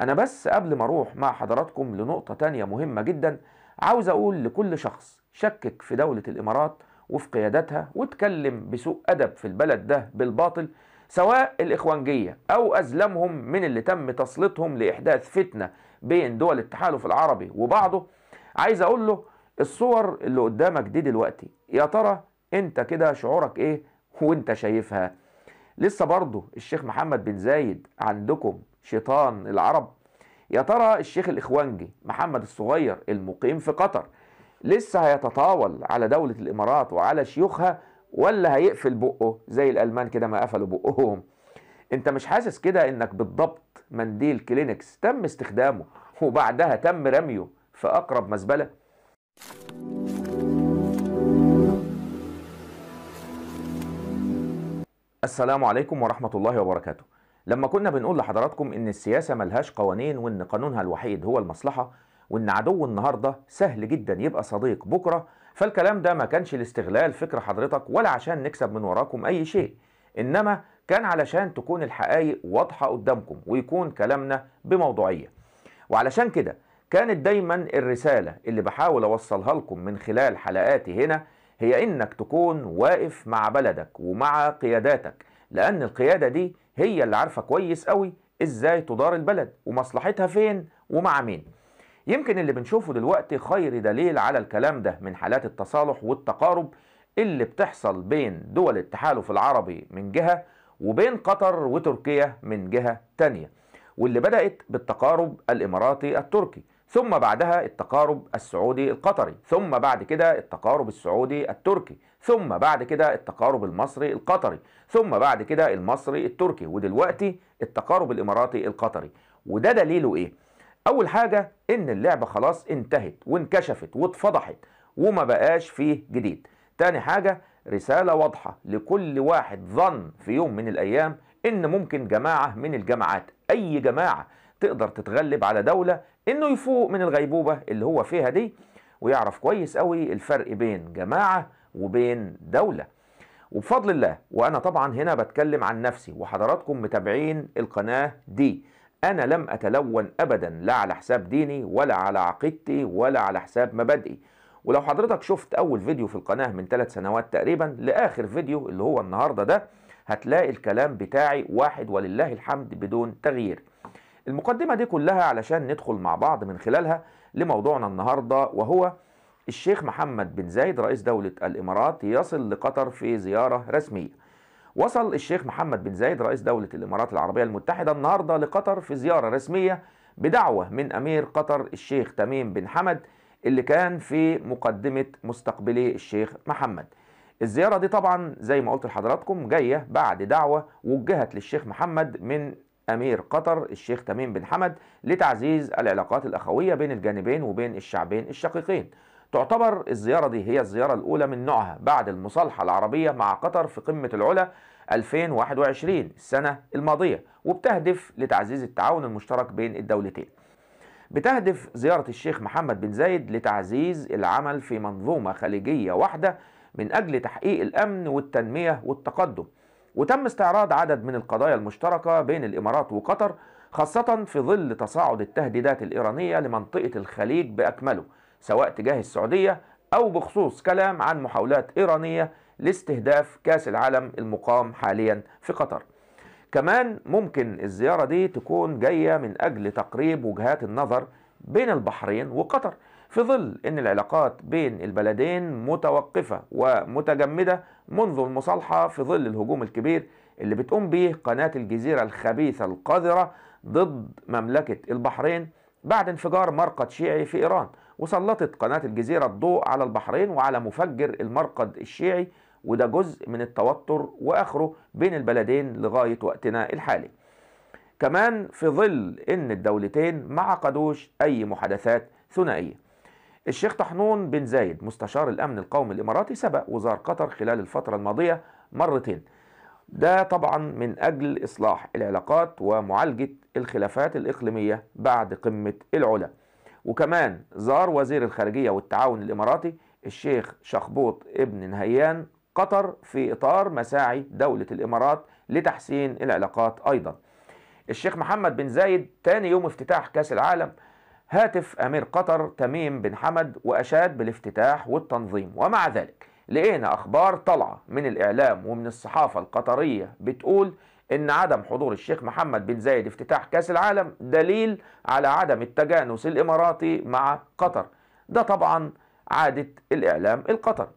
أنا بس قبل ما أروح مع حضراتكم لنقطة تانية مهمة جدا عاوز أقول لكل شخص شكك في دولة الإمارات وفي قيادتها واتكلم بسوء أدب في البلد ده بالباطل سواء الإخوانجية أو أزلمهم من اللي تم تسليطهم لإحداث فتنة بين دول التحالف العربي وبعضه عايز أقول له الصور اللي قدامك دي دلوقتي يا ترى أنت كده شعورك إيه وأنت شايفها لسه برضه الشيخ محمد بن زايد عندكم شيطان العرب يا ترى الشيخ الإخوانجي محمد الصغير المقيم في قطر لسه هيتطاول على دولة الإمارات وعلى شيوخها ولا هيقفل بقه زي الألمان كده ما قفلوا بقهم انت مش حاسس كده انك بالضبط منديل كلينكس تم استخدامه وبعدها تم رميه في أقرب مزبلة؟ السلام عليكم ورحمة الله وبركاته لما كنا بنقول لحضراتكم ان السياسة ملهاش قوانين وان قانونها الوحيد هو المصلحة وان عدو النهاردة سهل جدا يبقى صديق بكرة فالكلام ده ما كانش لاستغلال فكر حضرتك ولا عشان نكسب من وراكم اي شيء انما كان علشان تكون الحقائق واضحة قدامكم ويكون كلامنا بموضوعية وعلشان كده كانت دايما الرسالة اللي بحاول اوصلها لكم من خلال حلقاتي هنا هي انك تكون واقف مع بلدك ومع قياداتك لان القياده دي هي اللي عارفه كويس قوي ازاي تدار البلد ومصلحتها فين ومع مين يمكن اللي بنشوفه دلوقتي خير دليل على الكلام ده من حالات التصالح والتقارب اللي بتحصل بين دول التحالف العربي من جهه وبين قطر وتركيا من جهه تانيه واللي بدات بالتقارب الاماراتي التركي ثم بعدها التقارب السعودي القطري ثم بعد كده التقارب السعودي التركي ثم بعد كده التقارب المصري القطري ثم بعد كده المصري التركي ودلوقتي التقارب الاماراتي القطري وده دليله ايه اول حاجه ان اللعبه خلاص انتهت وانكشفت واتفضحت وما بقاش فيه جديد تاني حاجه رساله واضحه لكل واحد ظن في يوم من الايام ان ممكن جماعه من الجماعات اي جماعه تقدر تتغلب على دولة انه يفوق من الغيبوبة اللي هو فيها دي ويعرف كويس قوي الفرق بين جماعة وبين دولة وبفضل الله وانا طبعا هنا بتكلم عن نفسي وحضراتكم متابعين القناة دي انا لم اتلون ابدا لا على حساب ديني ولا على عقيدتي ولا على حساب مبادئي ولو حضرتك شفت اول فيديو في القناة من ثلاث سنوات تقريبا لاخر فيديو اللي هو النهاردة ده هتلاقي الكلام بتاعي واحد ولله الحمد بدون تغيير المقدمة دي كلها علشان ندخل مع بعض من خلالها لموضوعنا النهاردة وهو الشيخ محمد بن زايد رئيس دولة الإمارات يصل لقطر في زيارة رسمية وصل الشيخ محمد بن زايد رئيس دولة الإمارات العربية المتحدة النهاردة لقطر في زيارة رسمية بدعوة من أمير قطر الشيخ تميم بن حمد اللي كان في مقدمة مستقبلي الشيخ محمد الزيارة دي طبعا زي ما قلت لحضراتكم جاية بعد دعوة وجهت للشيخ محمد من أمير قطر الشيخ تميم بن حمد لتعزيز العلاقات الأخوية بين الجانبين وبين الشعبين الشقيقين تعتبر الزيارة دي هي الزيارة الأولى من نوعها بعد المصالحة العربية مع قطر في قمة العلا 2021 السنة الماضية وبتهدف لتعزيز التعاون المشترك بين الدولتين بتهدف زيارة الشيخ محمد بن زايد لتعزيز العمل في منظومة خليجية واحدة من أجل تحقيق الأمن والتنمية والتقدم وتم استعراض عدد من القضايا المشتركة بين الإمارات وقطر خاصة في ظل تصاعد التهديدات الإيرانية لمنطقة الخليج بأكمله سواء تجاه السعودية أو بخصوص كلام عن محاولات إيرانية لاستهداف كاس العالم المقام حاليا في قطر كمان ممكن الزيارة دي تكون جاية من أجل تقريب وجهات النظر بين البحرين وقطر في ظل أن العلاقات بين البلدين متوقفة ومتجمدة منذ المصالحة في ظل الهجوم الكبير اللي بتقوم به قناة الجزيرة الخبيثة القذرة ضد مملكة البحرين بعد انفجار مرقد شيعي في إيران وسلطت قناة الجزيرة الضوء على البحرين وعلى مفجر المرقد الشيعي وده جزء من التوتر وآخره بين البلدين لغاية وقتنا الحالي كمان في ظل أن الدولتين ما عقدوش أي محادثات ثنائية الشيخ طحنون بن زايد مستشار الأمن القومي الإماراتي سبق وزار قطر خلال الفترة الماضية مرتين ده طبعا من أجل إصلاح العلاقات ومعالجة الخلافات الإقليمية بعد قمة العلا وكمان زار وزير الخارجية والتعاون الإماراتي الشيخ شخبوط ابن نهيان قطر في إطار مساعي دولة الإمارات لتحسين العلاقات أيضا الشيخ محمد بن زايد تاني يوم افتتاح كاس العالم هاتف أمير قطر تميم بن حمد وأشاد بالافتتاح والتنظيم ومع ذلك لقينا أخبار طالعة من الإعلام ومن الصحافة القطرية بتقول إن عدم حضور الشيخ محمد بن زايد افتتاح كأس العالم دليل على عدم التجانس الإماراتي مع قطر ده طبعا عادة الإعلام القطري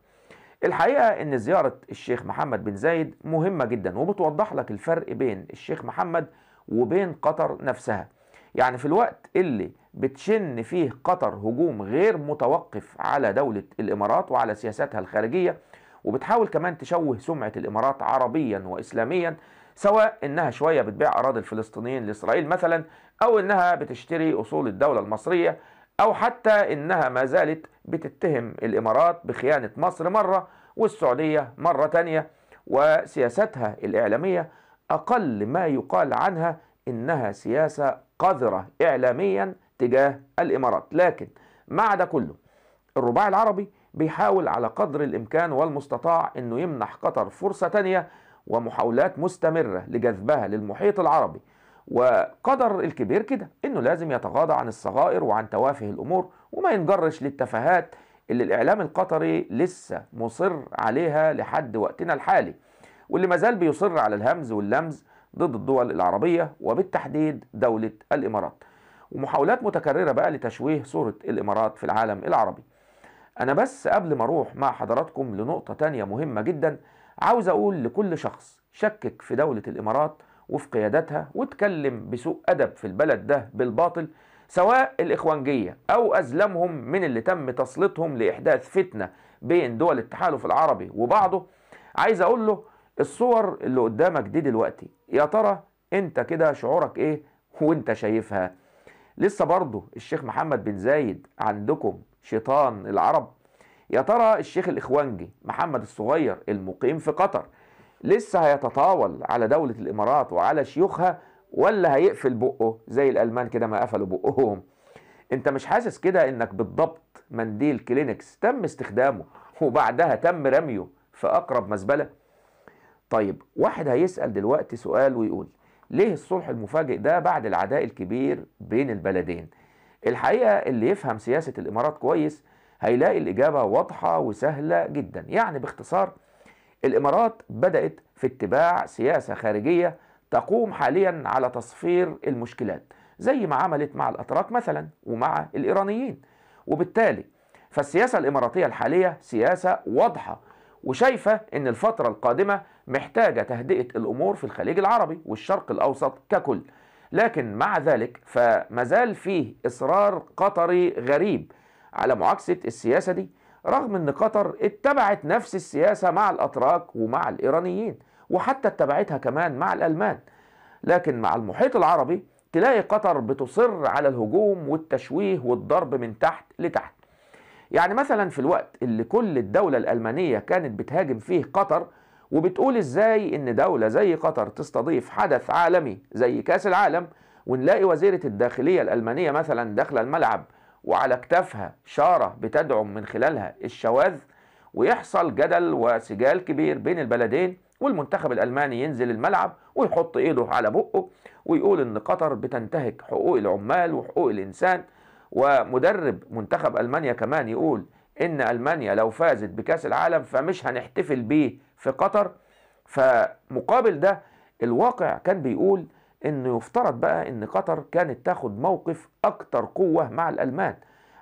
الحقيقة إن زيارة الشيخ محمد بن زايد مهمة جدا وبتوضح لك الفرق بين الشيخ محمد وبين قطر نفسها يعني في الوقت اللي بتشن فيه قطر هجوم غير متوقف على دولة الإمارات وعلى سياساتها الخارجية وبتحاول كمان تشوه سمعة الإمارات عربيا وإسلاميا سواء إنها شوية بتبيع أراضي الفلسطينيين لإسرائيل مثلا أو إنها بتشتري أصول الدولة المصرية أو حتى إنها ما زالت بتتهم الإمارات بخيانة مصر مرة والسعودية مرة تانية وسياستها الإعلامية أقل ما يقال عنها إنها سياسة قذرة إعلاميا تجاه الإمارات لكن مع ده كله الرباعي العربي بيحاول على قدر الإمكان والمستطاع أنه يمنح قطر فرصة تانية ومحاولات مستمرة لجذبها للمحيط العربي وقدر الكبير كده أنه لازم يتغاضى عن الصغائر وعن توافه الأمور وما ينجرش للتفاهات اللي الإعلام القطري لسه مصر عليها لحد وقتنا الحالي واللي مازال بيصر على الهمز واللمز ضد الدول العربية وبالتحديد دولة الإمارات ومحاولات متكررة بقى لتشويه صورة الإمارات في العالم العربي أنا بس قبل ما أروح مع حضراتكم لنقطة تانية مهمة جدا عاوز أقول لكل شخص شكك في دولة الإمارات وفي قيادتها واتكلم بسوء أدب في البلد ده بالباطل سواء الإخوانجية أو أزلمهم من اللي تم تسليطهم لإحداث فتنة بين دول التحالف العربي وبعضه عايز أقول له الصور اللي قدامك دي دلوقتي يا ترى انت كده شعورك ايه وانت شايفها لسه برضه الشيخ محمد بن زايد عندكم شيطان العرب يا ترى الشيخ الاخوانجي محمد الصغير المقيم في قطر لسه هيتطاول على دولة الامارات وعلى شيوخها ولا هيقفل بقه زي الالمان كده ما قفلوا بقهم انت مش حاسس كده انك بالضبط منديل كلينكس تم استخدامه وبعدها تم رميه في اقرب مزبله طيب واحد هيسأل دلوقتي سؤال ويقول ليه الصلح المفاجئ ده بعد العداء الكبير بين البلدين الحقيقة اللي يفهم سياسة الإمارات كويس هيلاقي الإجابة واضحة وسهلة جدا يعني باختصار الإمارات بدأت في اتباع سياسة خارجية تقوم حاليا على تصفير المشكلات زي ما عملت مع الأتراك مثلا ومع الإيرانيين وبالتالي فالسياسة الإماراتية الحالية سياسة واضحة وشايفة أن الفترة القادمة محتاجة تهدئة الأمور في الخليج العربي والشرق الأوسط ككل لكن مع ذلك فمازال فيه إصرار قطري غريب على معاكسة السياسة دي رغم أن قطر اتبعت نفس السياسة مع الأتراك ومع الإيرانيين وحتى اتبعتها كمان مع الألمان لكن مع المحيط العربي تلاقي قطر بتصر على الهجوم والتشويه والضرب من تحت لتحت يعني مثلا في الوقت اللي كل الدولة الألمانية كانت بتهاجم فيه قطر وبتقول ازاي ان دوله زي قطر تستضيف حدث عالمي زي كاس العالم ونلاقي وزيره الداخليه الالمانيه مثلا داخله الملعب وعلى كتافها شاره بتدعم من خلالها الشواذ ويحصل جدل وسجال كبير بين البلدين والمنتخب الالماني ينزل الملعب ويحط ايده على بقه ويقول ان قطر بتنتهك حقوق العمال وحقوق الانسان ومدرب منتخب المانيا كمان يقول ان المانيا لو فازت بكاس العالم فمش هنحتفل بيه في قطر فمقابل ده الواقع كان بيقول انه يفترض بقى ان قطر كانت تاخد موقف اكتر قوة مع الالمان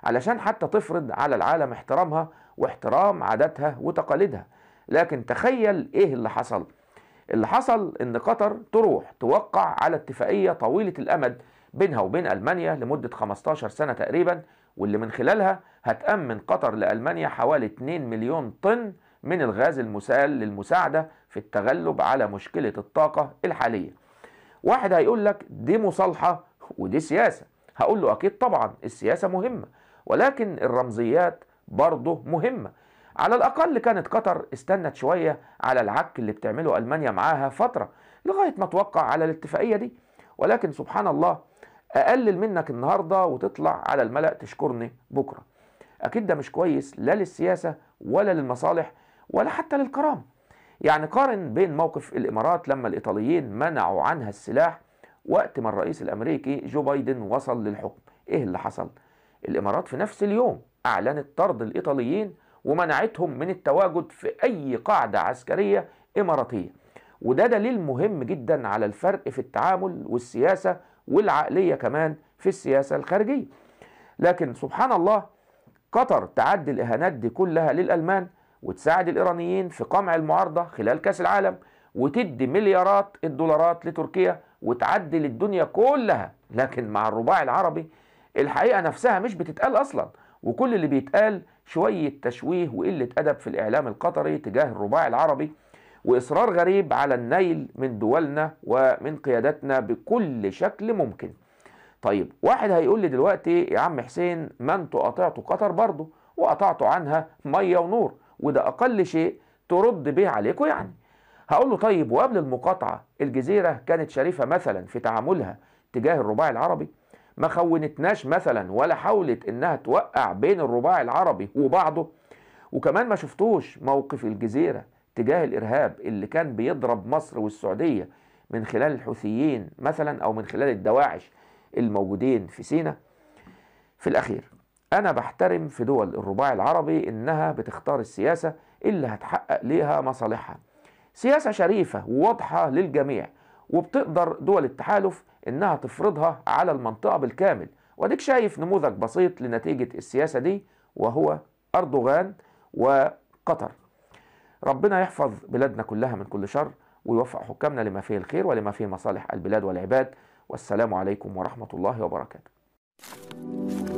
علشان حتى تفرض على العالم احترامها واحترام عاداتها وتقاليدها لكن تخيل ايه اللي حصل اللي حصل ان قطر تروح توقع على اتفاقية طويلة الامد بينها وبين المانيا لمدة 15 سنة تقريبا واللي من خلالها هتأمن قطر لألمانيا حوالي 2 مليون طن من الغاز المسال للمساعدة في التغلب على مشكلة الطاقة الحالية واحد هيقول لك دي مصالحة ودي سياسة هقول له أكيد طبعا السياسة مهمة ولكن الرمزيات برضه مهمة على الأقل كانت قطر استنت شوية على العك اللي بتعمله ألمانيا معاها فترة لغاية ما توقع على الاتفاقية دي ولكن سبحان الله أقلل منك النهاردة وتطلع على الملأ تشكرني بكرة أكيد ده مش كويس لا للسياسة ولا للمصالح ولا حتى للكرامة يعني قارن بين موقف الإمارات لما الإيطاليين منعوا عنها السلاح وقت ما الرئيس الأمريكي جو بايدن وصل للحكم إيه اللي حصل؟ الإمارات في نفس اليوم أعلنت طرد الإيطاليين ومنعتهم من التواجد في أي قاعدة عسكرية إماراتية وده دليل مهم جدا على الفرق في التعامل والسياسة والعقلية كمان في السياسة الخارجية لكن سبحان الله قطر تعدي الإهانات دي كلها للألمان وتساعد الايرانيين في قمع المعارضه خلال كاس العالم وتدي مليارات الدولارات لتركيا وتعدل الدنيا كلها لكن مع الرباعي العربي الحقيقه نفسها مش بتتقال اصلا وكل اللي بيتقال شويه تشويه وقله ادب في الاعلام القطري تجاه الرباعي العربي واصرار غريب على النيل من دولنا ومن قيادتنا بكل شكل ممكن طيب واحد هيقول لي دلوقتي يا عم حسين ما انتوا قطعتوا قطر برضه وقطعتوا عنها ميه ونور وده أقل شيء ترد به عليكم يعني هقول له طيب وقبل المقاطعة الجزيرة كانت شريفة مثلا في تعاملها تجاه الرباعي العربي ما خونتناش مثلا ولا حاولت انها توقع بين الرباعي العربي وبعضه وكمان ما شفتوش موقف الجزيرة تجاه الإرهاب اللي كان بيضرب مصر والسعودية من خلال الحوثيين مثلا أو من خلال الدواعش الموجودين في سينا في الأخير أنا بحترم في دول الرباع العربي إنها بتختار السياسة اللي هتحقق ليها مصالحها سياسة شريفة وواضحة للجميع وبتقدر دول التحالف إنها تفرضها على المنطقة بالكامل واديك شايف نموذج بسيط لنتيجة السياسة دي وهو أردوغان وقطر ربنا يحفظ بلادنا كلها من كل شر ويوفق حكامنا لما فيه الخير ولما فيه مصالح البلاد والعباد والسلام عليكم ورحمة الله وبركاته